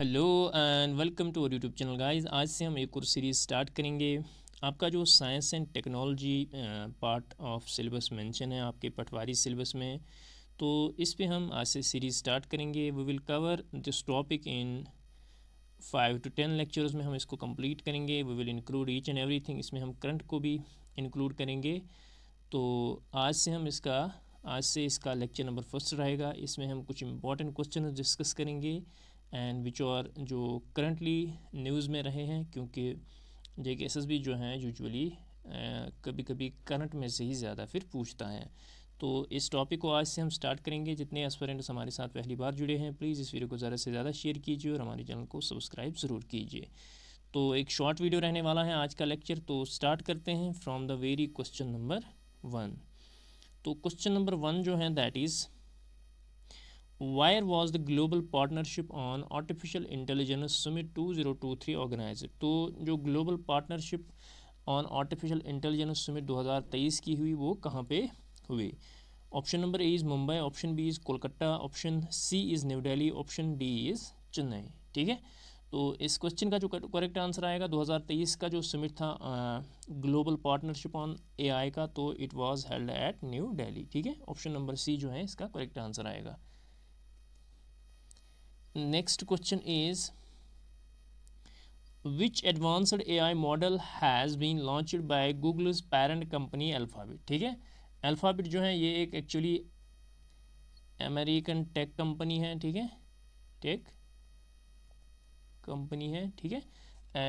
Hello and welcome to our YouTube channel guys आज से हम एक और सीरीज़ स्टार्ट करेंगे आपका जो science and technology part of syllabus mention है आपके पटवारी सिलेबस में तो इस पे हम आज से सीरीज़ स्टार्ट करेंगे we will cover this topic in five to ten lectures में हम इसको कंप्लीट करेंगे we will include each and every इसमें हम करंट को भी इंक्लूड करेंगे तो आज से हम इसका आज से इसका लेक्चर नंबर फर्स्ट रहेगा इसमें हम कुछ इंपॉर्टेंट क्वेश्चन डिस्कस करेंगे एंड विच आर जो करंटली न्यूज़ में रहे हैं क्योंकि जे के एस एस बी जो हैं यूजुअली कभी कभी करंट में से ही ज़्यादा फिर पूछता है तो इस टॉपिक को आज से हम स्टार्ट करेंगे जितने एस्परेंट्स हमारे साथ पहली बार जुड़े हैं प्लीज़ इस वीडियो को ज़्यादा से ज़्यादा शेयर कीजिए और हमारे चैनल को सब्सक्राइब ज़रूर कीजिए तो एक शॉर्ट वीडियो रहने वाला है आज का लेक्चर तो स्टार्ट करते हैं from the very question number one तो क्वेश्चन नंबर वन जो है that is Where was the Global Partnership on Artificial Intelligence Summit 2023 organized? तो जो Global Partnership on Artificial Intelligence Summit 2023 की हुई वो कहाँ पे हुई option number A is Mumbai option B is Kolkata option C is New Delhi option D is Chennai ठीक है तो इस क्वेश्चन का जो करेक्ट आंसर आएगा 2023 का जो समिट था ग्लोबल पार्टनरशिप ऑन एआई का तो it was held at New Delhi ठीक है ऑप्शन नंबर सी जो है इसका करेक्ट आंसर आएगा next question is which advanced A I model has been launched by Google parent company Alphabet ठीक है Alphabet जो है ये एक एक्चुअली अमेरिकन टेक कंपनी है ठीक है टेक कंपनी है ठीक है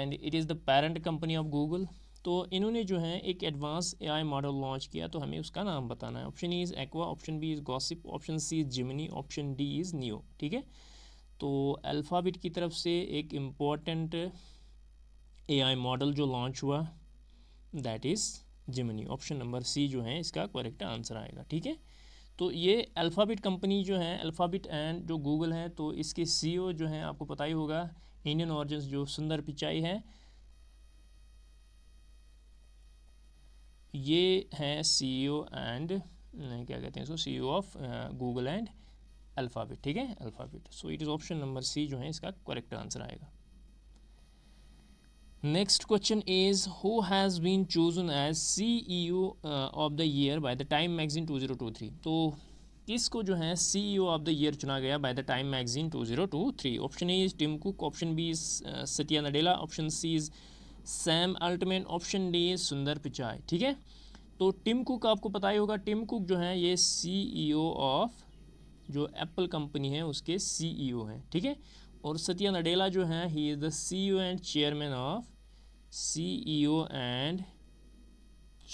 and it is the parent company of Google तो इन्होंने जो है एक advance A I model launch किया तो हमें उसका नाम बताना है option E is aqua option B is gossip option C is Gemini option D is new ठीक है तो अल्फ़ाबिट की तरफ से एक इम्पॉर्टेंट एआई मॉडल जो लॉन्च हुआ that is Gemini option number C जो है इसका करेक्ट आंसर आएगा ठीक है तो ये अल्फ़ाबिट कंपनी जो है अल्फ़ाबिट एंड जो गूगल है तो इसके सीईओ e जो हैं आपको पता ही होगा इंडियन ऑरिजिन जो सुंदर पिचाई है ये हैं सीईओ एंड क्या कहते हैं C CEO of Google and Alphabet ठीक है Alphabet so it is option number C जो है इसका करेक्ट आंसर आएगा next question is who has been chosen as C E O of the year by the Time magazine two zero two three तो किसको जो है C E O of the year चुना गया by the Time magazine two zero two three option A is Tim Cook option B is Satya Nadella option C is Sam Altman option D is Sundar Pichai ठीक है तो Tim cook आपको पता ही होगा Tim cook जो है ये सी ई ओ ऑफ जो एप्पल कंपनी है उसके सीईओ e हैं ठीक है और सत्या नडेला जो है he is the CEO and chairman of CEO and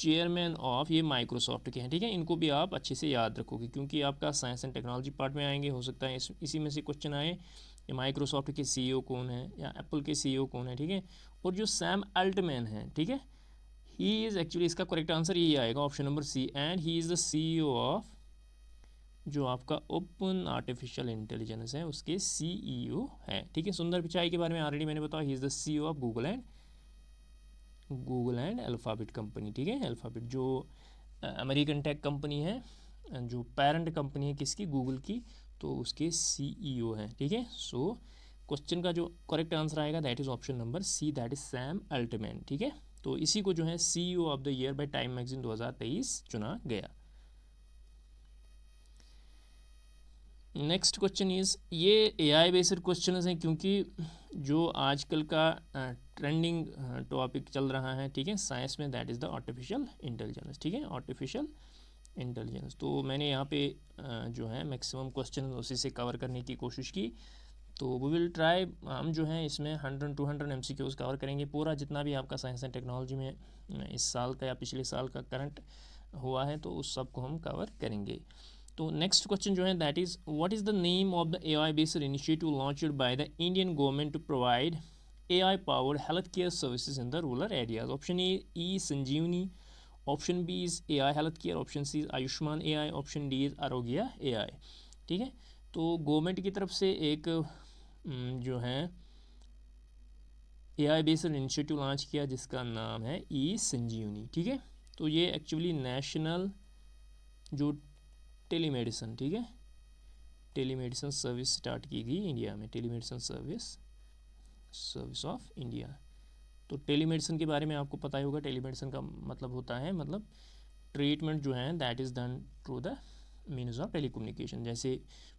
chairman of ये माइक्रोसॉफ्ट के हैं ठीक है इनको भी आप अच्छे से याद रखोगे क्योंकि आपका साइंस एंड टेक्नोलॉजी पार्ट में आएंगे हो सकता है इस, इसी में से क्वेश्चन आए ये माइक्रोसॉफ्ट के ओ e कौन है या एप्पल के ओ e कौन है ठीक है और जो सैम अल्टमैन है ठीक है ही इज़ एक्चुअली इसका करेक्ट आंसर यही आएगा option number C and he is the CEO of जो आपका ओपन आर्टिफिशियल इंटेलिजेंस है उसके सीईओ e है ठीक है सुंदर पिचाई के बारे में ऑलरेडी मैंने बताया he is the CEO of Google and Google and Alphabet company ठीक है अल्फ़ाबेट जो अमेरिकन टेक कंपनी है जो पेरेंट कंपनी है किसकी गूगल की तो उसके सी सीईओ है ठीक है सो क्वेश्चन का जो करेक्ट आंसर आएगा that is option number C that is Sam Altman ठीक है तो इसी को जो है CEO of the year by Time magazine दो चुना गया नेक्स्ट क्वेश्चन इज़ ये ए आई बेस्ड क्वेश्चन हैं क्योंकि जो आजकल का ट्रेंडिंग टॉपिक चल रहा है ठीक है साइंस में that is the artificial intelligence ठीक है आर्टिफिशियल इंटेलिजेंस तो मैंने यहाँ पे जो है मैक्सिमम क्वेश्चन उसी से कवर करने की कोशिश की तो वी विल ट्राई हम जो हैं इसमें hundred to hundred M C Qs cover करेंगे पूरा जितना भी आपका साइंस एंड टेक्नोलॉजी में इस साल का या पिछले साल का करंट हुआ है तो उस सब को हम कवर करेंगे तो नेक्स्ट क्वेश्चन जो है that is what is the name of the AI based initiative launched by the Indian government to provide AI powered health care services in the rural areas option A E Sanjeevani option B is I health care option C is Ayushman I option D is A I ठीक है तो government की तरफ से एक जो है A I based initiative launch किया जिसका नाम है ई संजीवनी ठीक है तो ये एक्चुअली नेशनल जो मेडिसन ठीक है मेडिसन सर्विस स्टार्ट की गई इंडिया में medicine service service of India तो मेडिसन के बारे में आपको पता ही होगा मेडिसन का मतलब होता है मतलब ट्रीटमेंट जो है that is done through the means of telecommunication जैसे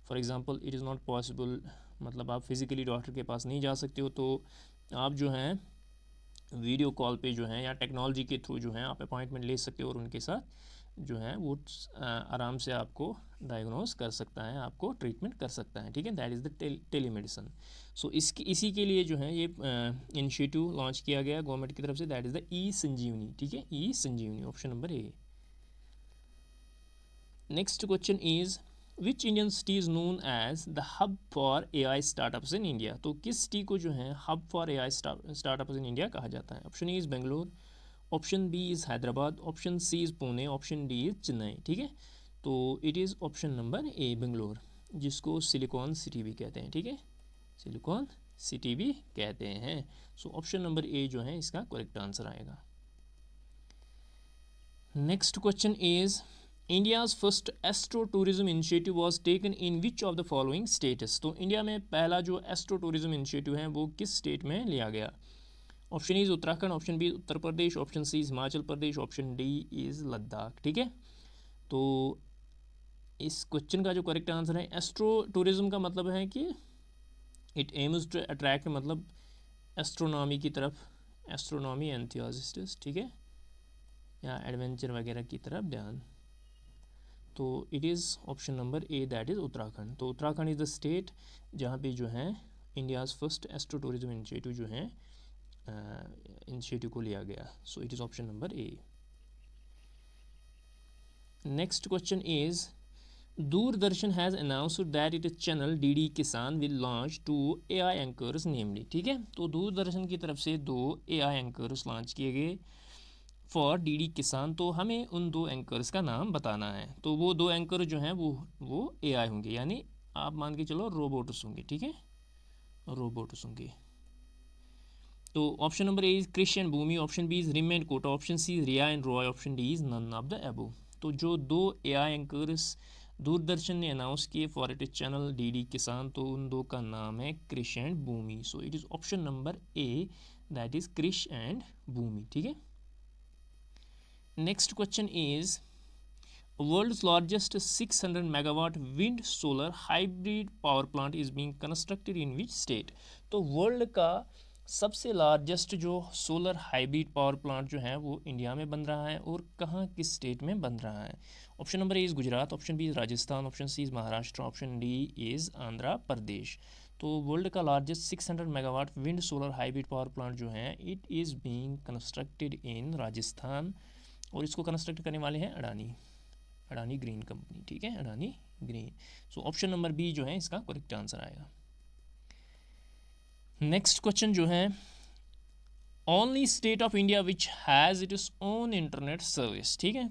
for example it is not possible मतलब आप फिज़िकली डॉक्टर के पास नहीं जा सकते हो तो आप जो हैं वीडियो कॉल पे जो हैं या टेक्नोलॉजी के थ्रू जो हैं आप अपॉइंटमेंट ले सकते हो और उनके साथ जो है वो आराम से आपको डायग्नोस कर सकता है आपको ट्रीटमेंट कर सकता है ठीक है that is the telemedicine so इसकी इसी के लिए जो है ये इनिशिएटिव लॉन्च किया गया गवर्नमेंट की तरफ से that is the E Sanjeevani ठीक है E Sanjeevani option number A next question is which Indian city is known as the hub for A I startups in India तो किस सिटी को जो है hub for A I startups in India कहा जाता है option A is Bangalore option B is Hyderabad option C is Pune option D is Chennai ठीक है तो it is option number A Bangalore जिसको सिलिकॉन सिटी भी कहते हैं ठीक है सिलिकॉन सिटी भी कहते हैं सो ऑप्शन नंबर ए जो है इसका करेक्ट आंसर आएगा next question is India's first astro tourism initiative was taken in which of the following states तो इंडिया में पहला जो एस्ट्रो टूरिज्म इनिशिएटिव है वो किस स्टेट में लिया गया option is Uttarakhand option B Uttar Pradesh option C is Himachal Pradesh option D is Ladakh ठीक है तो इस क्वेश्चन का जो करेक्ट आंसर है एस्ट्रो टूरिज़्म का मतलब है कि इट एम्स टू अट्रैक्ट मतलब एस्ट्रोनॉमी की तरफ एस्ट्रोनॉमी एंथियोजिस्ट ठीक है या एडवेंचर वगैरह की तरफ ध्यान तो it is option number A that is Uttarakhand तो उत्तराखंड इज़ द स्टेट जहाँ पे जो है India's first astro tourism initiative जो है इनिशिएटिव को लिया गया so it is option number A next question is Doordarshan has announced that it channel D D Kisan will launch two A I anchors namely ठीक है तो दूरदर्शन की तरफ से दो ए आई एंकर्स लॉन्च किए गए फॉर डी डी किसान तो हमें उन दो एंकर्स का नाम बताना है तो वो दो एंकर जो हैं वो वो ए आई होंगे यानी आप मान के चलो रोबोट्स होंगे ठीक है रोबोट्स होंगे तो option number A is Christian Bhumi option B is rim and Kota option C is Riya and Roy option D is none of the above तो जो दो ए आई एंकर्स दूरदर्शन ने अनाउंस किए for it channel D D Kisan तो उन दो का नाम है Krish and Bhumi so it is option number A that is Krish and Bhumi ठीक है next question is largest six 600 megawatt wind solar hybrid power plant is being constructed in which state तो world का सबसे लार्जेस्ट जो सोलर हाइब्रिड पावर प्लांट जो है वो India में बन रहा है और कहाँ किस स्टेट में बन रहा है option number A is Gujarat option B is Rajasthan option C is Maharashtra option D is Andhra Pradesh तो वर्ल्ड का largest 600 megawatt wind solar hybrid power plant जो है it is being constructed in Rajasthan और इसको कंस्ट्रक्ट करने वाले हैं अडानी अडानी ग्रीन कंपनी ठीक है Adani green so option number B जो है इसका करेक्ट आंसर आएगा नेक्स्ट क्वेश्चन जो है only state of India which has it is own internet service ठीक है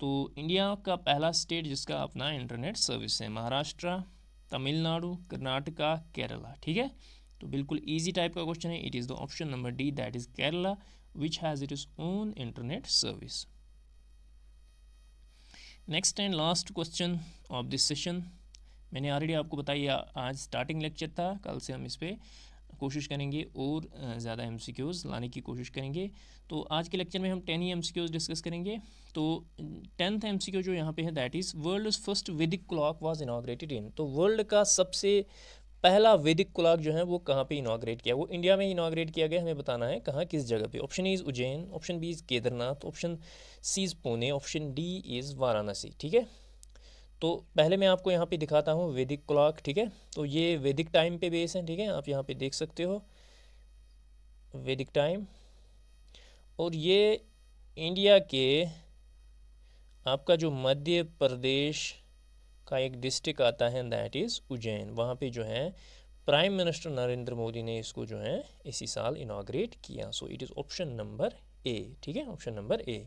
तो इंडिया का पहला स्टेट जिसका अपना इंटरनेट सर्विस है महाराष्ट्र तमिलनाडु कर्नाटका केरला ठीक है तो बिल्कुल इजी टाइप का क्वेश्चन है it is the option number D that is Kerala which has it is own internet service next and last question of this session मैंने ऑलरेडी आपको बताया आज स्टार्टिंग लेक्चर था कल से हम इस पर कोशिश करेंगे और ज़्यादा एम लाने की कोशिश करेंगे तो आज के लेक्चर में हम टेन ही एम डिस्कस करेंगे तो टेंथ एम जो यहाँ पे है that is world first Vedic clock was inaugurated in तो वर्ल्ड का सबसे पहला वैदिक क्लॉक जो है वो कहाँ पे इनाग्रेट किया वो इंडिया में इनाग्रेट किया गया हमें बताना है कहाँ किस जगह पर option is Ujjain option B is Kedarnath option C is Pune option D is Varanasi ठीक है तो पहले मैं आपको यहाँ पे दिखाता हूँ वैदिक क्लॉक ठीक है तो ये वैदिक टाइम पे बेस है ठीक है आप यहाँ पे देख सकते हो वैदिक टाइम और ये इंडिया के आपका जो मध्य प्रदेश का एक डिस्ट्रिक्ट आता है दैट इज़ उज्जैन वहाँ पे जो है प्राइम मिनिस्टर नरेंद्र मोदी ने इसको जो है इसी साल इनाग्रेट किया so it is option number A ठीक है ऑप्शन नंबर ए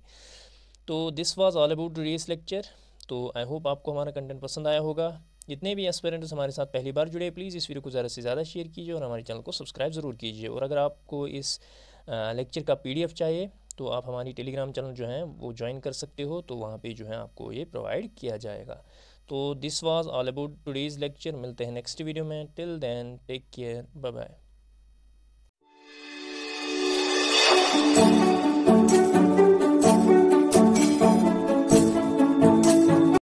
तो this was all about race lecture तो आई होप आपको हमारा कंटेंट पसंद आया होगा जितने भी एस्पेरेंट्स हमारे साथ पहली बार जुड़े प्लीज़ इस वीडियो को ज़्यादा से ज़्यादा शेयर कीजिए और हमारे चैनल को सब्सक्राइब ज़रूर कीजिए और अगर आपको इस लेक्चर का पी चाहिए तो आप हमारी टेलीग्राम चैनल जो है वो ज्वाइन कर सकते हो तो वहाँ पर जो है आपको ये प्रोवाइड किया जाएगा तो this was all about today's lecture मिलते हैं नेक्स्ट वीडियो में till then take care bye bye